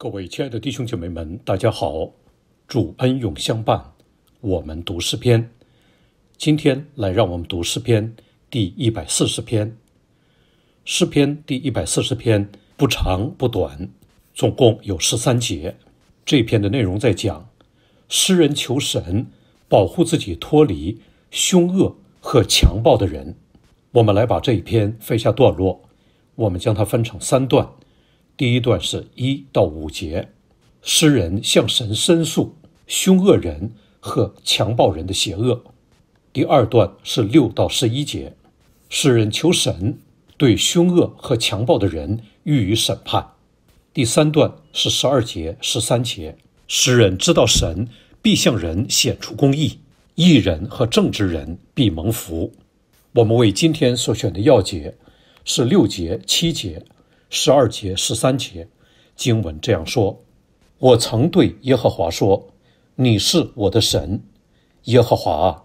各位亲爱的弟兄姐妹们，大家好！主恩永相伴。我们读诗篇，今天来让我们读诗篇第一百四十篇。诗篇第一百四十篇不长不短，总共有十三节。这篇的内容在讲诗人求神保护自己，脱离凶恶和强暴的人。我们来把这一篇分下段落，我们将它分成三段。第一段是一到五节，诗人向神申诉凶恶人和强暴人的邪恶。第二段是六到十一节，诗人求神对凶恶和强暴的人予以审判。第三段是十二节、十三节，诗人知道神必向人显出公义，义人和正直人必蒙福。我们为今天所选的要节是六节、七节。十二节、十三节经文这样说：“我曾对耶和华说，你是我的神，耶和华，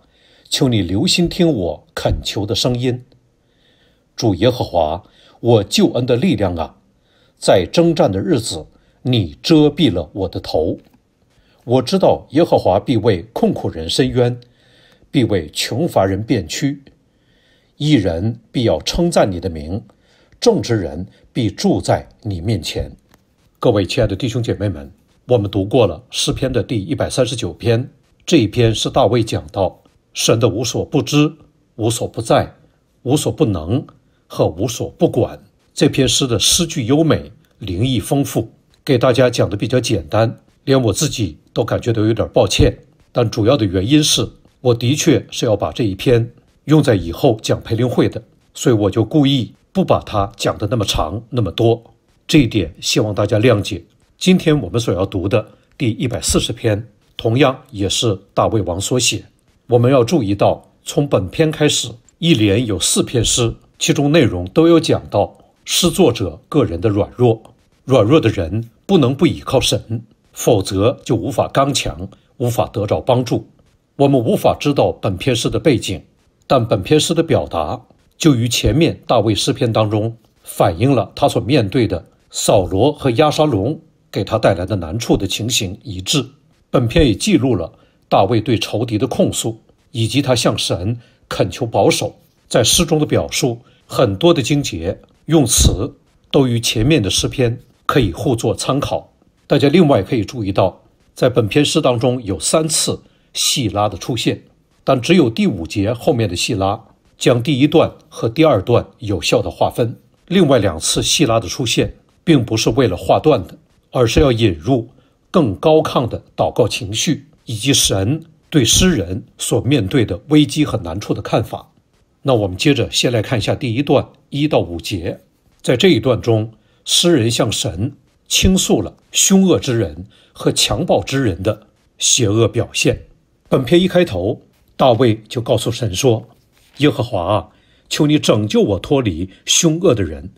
求你留心听我恳求的声音，主耶和华，我救恩的力量啊，在征战的日子，你遮蔽了我的头。我知道耶和华必为困苦人伸冤，必为穷乏人变屈，一人必要称赞你的名。”正直人必住在你面前。各位亲爱的弟兄姐妹们，我们读过了诗篇的第一百三十九篇，这一篇是大卫讲到神的无所不知、无所不在、无所不能和无所不管。这篇诗的诗句优美，灵意丰富。给大家讲的比较简单，连我自己都感觉都有点抱歉。但主要的原因是，我的确是要把这一篇用在以后讲培灵会的，所以我就故意。不把它讲的那么长那么多，这一点希望大家谅解。今天我们所要读的第一百四十篇，同样也是大卫王所写。我们要注意到，从本篇开始，一连有四篇诗，其中内容都有讲到诗作者个人的软弱。软弱的人不能不依靠神，否则就无法刚强，无法得着帮助。我们无法知道本篇诗的背景，但本篇诗的表达。就与前面大卫诗篇当中反映了他所面对的扫罗和押沙龙给他带来的难处的情形一致。本篇也记录了大卫对仇敌的控诉，以及他向神恳求保守在诗中的表述。很多的经节用词都与前面的诗篇可以互作参考。大家另外可以注意到，在本篇诗当中有三次细拉的出现，但只有第五节后面的细拉。将第一段和第二段有效地划分。另外两次希拉的出现，并不是为了划段的，而是要引入更高亢的祷告情绪，以及神对诗人所面对的危机和难处的看法。那我们接着先来看一下第一段一到五节。在这一段中，诗人向神倾诉了凶恶之人和强暴之人的邪恶表现。本篇一开头，大卫就告诉神说。耶和华啊，求你拯救我脱离凶恶的人，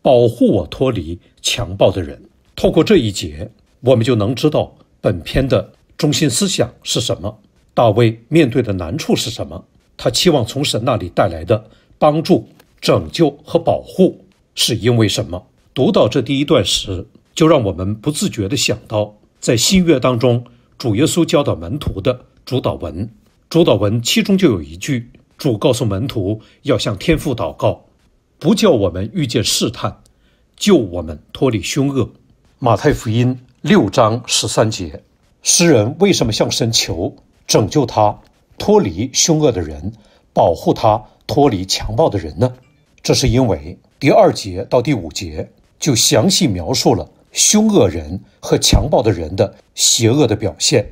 保护我脱离强暴的人。透过这一节，我们就能知道本篇的中心思想是什么。大卫面对的难处是什么？他期望从神那里带来的帮助、拯救和保护是因为什么？读到这第一段时，就让我们不自觉地想到在新约当中，主耶稣教导门徒的主导文，主导文其中就有一句。主告诉门徒要向天父祷告，不叫我们遇见试探，救我们脱离凶恶。马太福音六章十三节。诗人为什么向神求拯救他脱离凶恶的人，保护他脱离强暴的人呢？这是因为第二节到第五节就详细描述了凶恶人和强暴的人的邪恶的表现。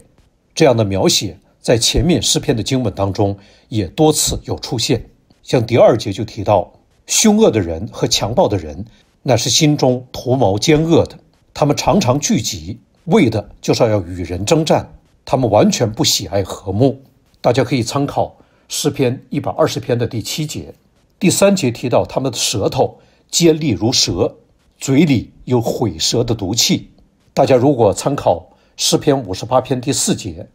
这样的描写。在前面诗篇的经文当中也多次有出现，像第二节就提到凶恶的人和强暴的人，那是心中图谋奸恶的，他们常常聚集，为的就是要与人征战，他们完全不喜爱和睦。大家可以参考诗篇一百二十篇的第七节、第三节提到他们的舌头尖利如蛇，嘴里有毁蛇的毒气。大家如果参考诗篇五十八篇第四节。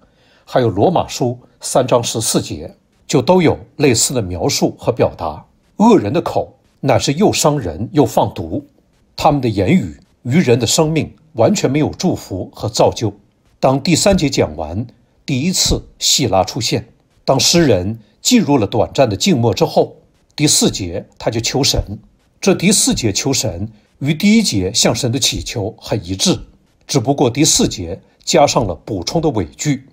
还有《罗马书》三章十四节，就都有类似的描述和表达。恶人的口乃是又伤人又放毒，他们的言语于人的生命完全没有祝福和造就。当第三节讲完，第一次希拉出现。当诗人进入了短暂的静默之后，第四节他就求神。这第四节求神与第一节向神的祈求很一致，只不过第四节加上了补充的尾句。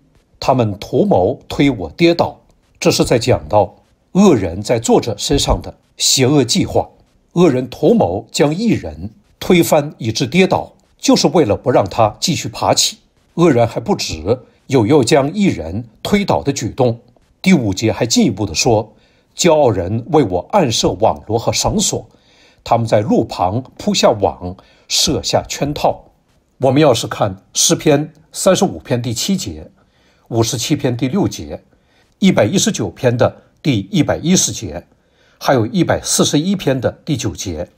他们图谋推我跌倒，这是在讲到恶人在作者身上的邪恶计划。恶人图谋将一人推翻以致跌倒，就是为了不让他继续爬起。恶人还不止，有要将一人推倒的举动。第五节还进一步的说，骄傲人为我暗设网罗和绳索，他们在路旁铺下网，设下圈套。我们要是看诗篇三十五篇第七节。五十七篇第六节，一百一十九篇的第一百一十节，还有一百四十一篇的第九节，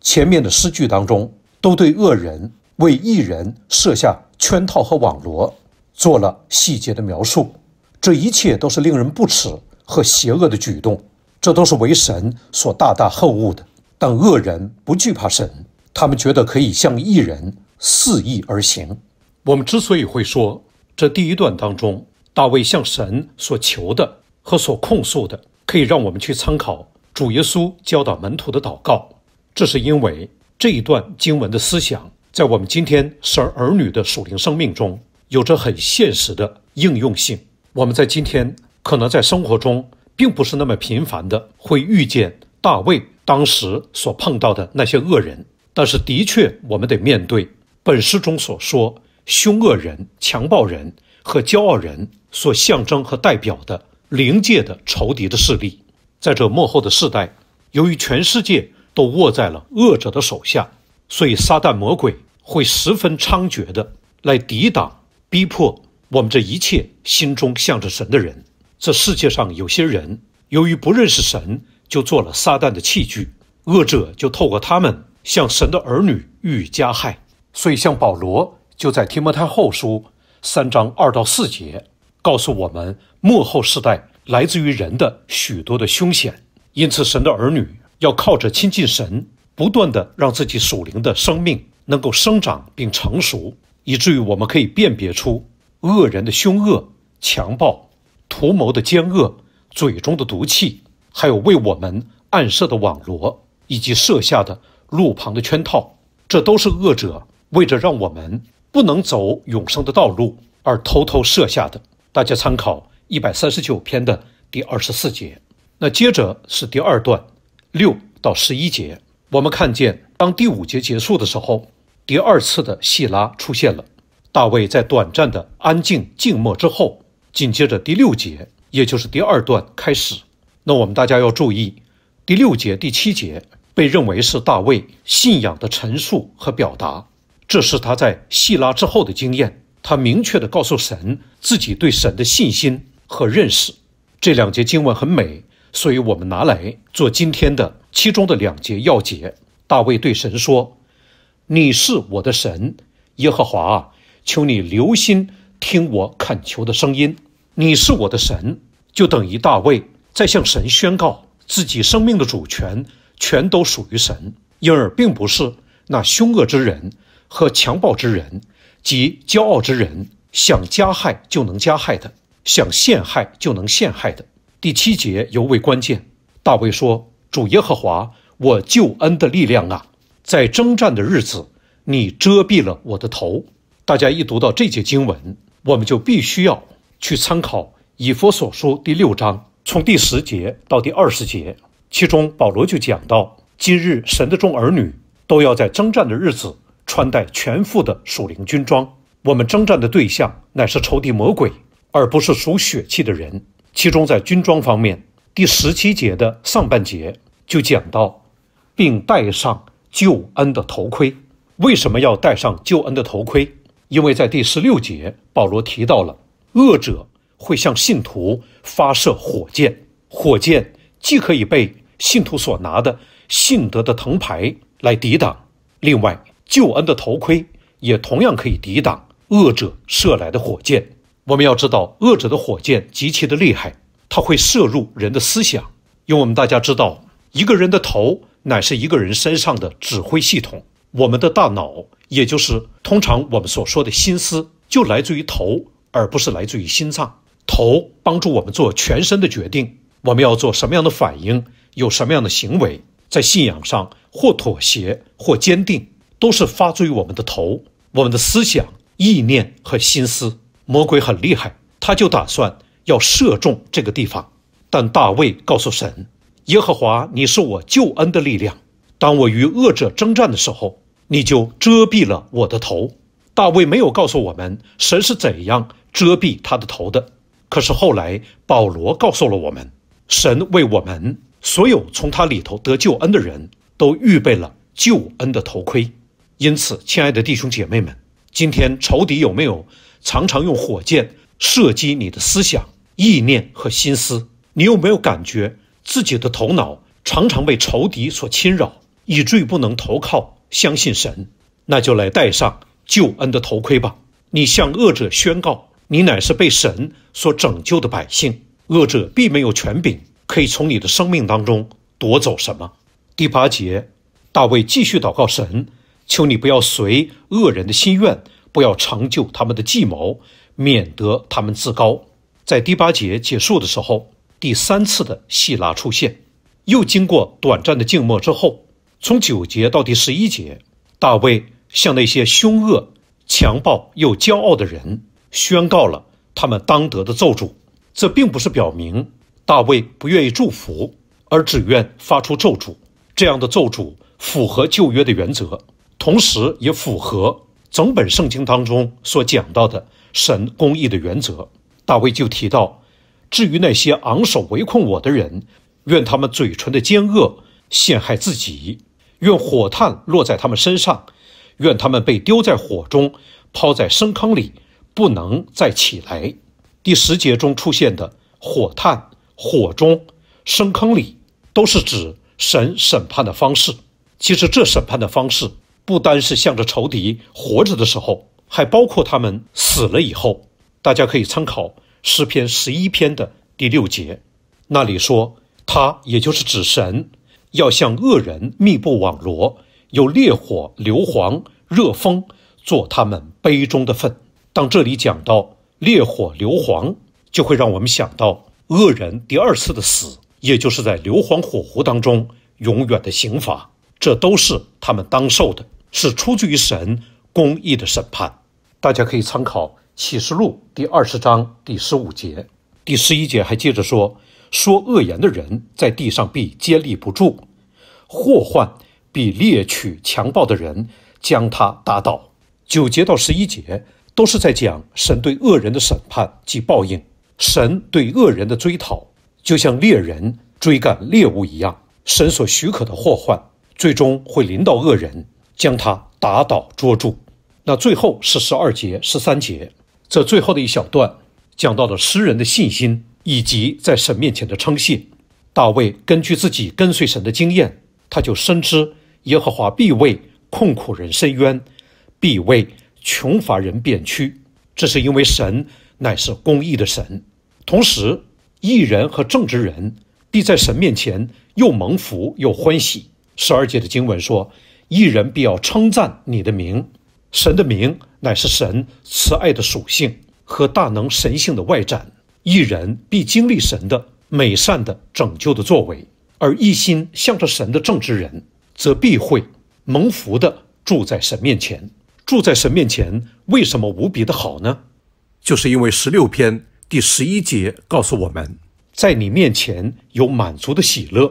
前面的诗句当中都对恶人为一人设下圈套和网罗做了细节的描述。这一切都是令人不耻和邪恶的举动，这都是为神所大大厚恶的。但恶人不惧怕神，他们觉得可以向一人肆意而行。我们之所以会说。这第一段当中，大卫向神所求的和所控诉的，可以让我们去参考主耶稣教导门徒的祷告。这是因为这一段经文的思想，在我们今天是儿女的属灵生命中，有着很现实的应用性。我们在今天可能在生活中，并不是那么频繁的会遇见大卫当时所碰到的那些恶人，但是的确，我们得面对本诗中所说。凶恶人、强暴人和骄傲人所象征和代表的灵界的仇敌的势力，在这幕后的世代，由于全世界都握在了恶者的手下，所以撒旦魔鬼会十分猖獗的来抵挡、逼迫我们这一切心中向着神的人。这世界上有些人由于不认识神，就做了撒旦的器具，恶者就透过他们向神的儿女予以加害。所以像保罗。就在《提摩太后书》三章二到四节，告诉我们幕后世代来自于人的许多的凶险，因此神的儿女要靠着亲近神，不断的让自己属灵的生命能够生长并成熟，以至于我们可以辨别出恶人的凶恶、强暴、图谋的奸恶、嘴中的毒气，还有为我们暗设的网罗以及设下的路旁的圈套，这都是恶者为着让我们。不能走永生的道路，而偷偷设下的。大家参考一百三十九篇的第二十四节。那接着是第二段六到十一节。我们看见，当第五节结束的时候，第二次的细拉出现了。大卫在短暂的安静静默之后，紧接着第六节，也就是第二段开始。那我们大家要注意，第六节第七节被认为是大卫信仰的陈述和表达。这是他在细拉之后的经验。他明确地告诉神自己对神的信心和认识。这两节经文很美，所以我们拿来做今天的其中的两节要节。大卫对神说：“你是我的神，耶和华，啊，求你留心听我恳求的声音。”你是我的神，就等于大卫在向神宣告自己生命的主权全都属于神，因而并不是那凶恶之人。和强暴之人，及骄傲之人，想加害就能加害的，想陷害就能陷害的。第七节尤为关键。大卫说：“主耶和华，我救恩的力量啊，在征战的日子，你遮蔽了我的头。”大家一读到这节经文，我们就必须要去参考以弗所书第六章，从第十节到第二十节，其中保罗就讲到：今日神的众儿女都要在征战的日子。穿戴全副的属灵军装，我们征战的对象乃是仇敌魔鬼，而不是属血气的人。其中在军装方面，第十七节的上半节就讲到，并戴上救恩的头盔。为什么要戴上救恩的头盔？因为在第十六节，保罗提到了恶者会向信徒发射火箭，火箭既可以被信徒所拿的信德的藤牌来抵挡。另外，救恩的头盔也同样可以抵挡恶者射来的火箭。我们要知道，恶者的火箭极其的厉害，它会射入人的思想。因为我们大家知道，一个人的头乃是一个人身上的指挥系统，我们的大脑，也就是通常我们所说的心思，就来自于头，而不是来自于心脏。头帮助我们做全身的决定，我们要做什么样的反应，有什么样的行为，在信仰上或妥协或坚定。都是发自于我们的头、我们的思想、意念和心思。魔鬼很厉害，他就打算要射中这个地方。但大卫告诉神：耶和华，你是我救恩的力量。当我与恶者征战的时候，你就遮蔽了我的头。大卫没有告诉我们神是怎样遮蔽他的头的。可是后来保罗告诉了我们：神为我们所有从他里头得救恩的人都预备了救恩的头盔。因此，亲爱的弟兄姐妹们，今天仇敌有没有常常用火箭射击你的思想、意念和心思？你有没有感觉自己的头脑常常被仇敌所侵扰，以至于不能投靠？相信神，那就来戴上救恩的头盔吧！你向恶者宣告，你乃是被神所拯救的百姓。恶者并没有权柄可以从你的生命当中夺走什么。第八节，大卫继续祷告神。求你不要随恶人的心愿，不要成就他们的计谋，免得他们自高。在第八节结束的时候，第三次的希拉出现，又经过短暂的静默之后，从九节到第十一节，大卫向那些凶恶、强暴又骄傲的人宣告了他们当得的咒主。这并不是表明大卫不愿意祝福，而只愿发出咒主。这样的咒主符合旧约的原则。同时也符合整本圣经当中所讲到的神公义的原则。大卫就提到：“至于那些昂首围困我的人，愿他们嘴唇的奸恶陷害自己；愿火炭落在他们身上，愿他们被丢在火中，抛在深坑里，不能再起来。”第十节中出现的“火炭”“火中”“深坑里”都是指神审判的方式。其实这审判的方式。不单是向着仇敌活着的时候，还包括他们死了以后。大家可以参考诗篇十一篇的第六节，那里说他，也就是指神，要向恶人密布网罗，有烈火、硫磺、热风做他们杯中的粪。当这里讲到烈火、硫磺，就会让我们想到恶人第二次的死，也就是在硫磺火湖当中永远的刑罚，这都是他们当受的。是出自于神公义的审判，大家可以参考启示录第二十章第十五节、第十一节，还接着说：“说恶言的人在地上必坚立不住，祸患必猎取强暴的人，将他打倒。”九节到十一节都是在讲神对恶人的审判及报应，神对恶人的追讨，就像猎人追赶猎物一样，神所许可的祸患，最终会临到恶人。将他打倒捉住。那最后是十二节、十三节，这最后的一小段讲到了诗人的信心以及在神面前的称谢。大卫根据自己跟随神的经验，他就深知耶和华必为困苦人伸冤，必为穷乏人变屈。这是因为神乃是公义的神。同时，义人和正直人必在神面前又蒙福又欢喜。十二节的经文说。一人必要称赞你的名，神的名乃是神慈爱的属性和大能神性的外展。一人必经历神的美善的拯救的作为，而一心向着神的正直人，则必会蒙福的住在神面前。住在神面前为什么无比的好呢？就是因为十六篇第十一节告诉我们，在你面前有满足的喜乐，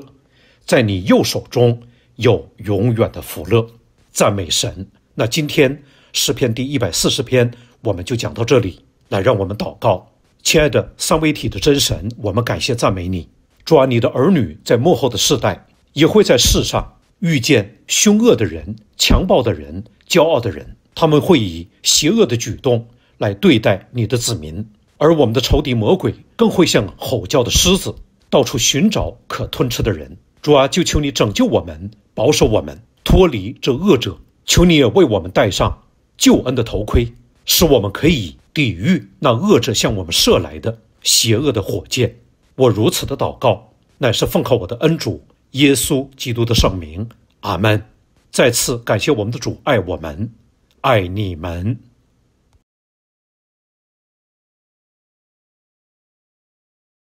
在你右手中。有永远的福乐，赞美神。那今天诗篇第一百四十篇，我们就讲到这里。来，让我们祷告，亲爱的三位一体的真神，我们感谢赞美你。主啊，你的儿女在幕后的世代，也会在世上遇见凶恶的人、强暴的人、骄傲的人，他们会以邪恶的举动来对待你的子民。而我们的仇敌魔鬼，更会像吼叫的狮子，到处寻找可吞吃的人。主啊，就求你拯救我们。保守我们脱离这恶者，求你也为我们戴上救恩的头盔，使我们可以抵御那恶者向我们射来的邪恶的火箭。我如此的祷告，乃是奉靠我的恩主耶稣基督的圣名。阿门。再次感谢我们的主爱我们，爱你们。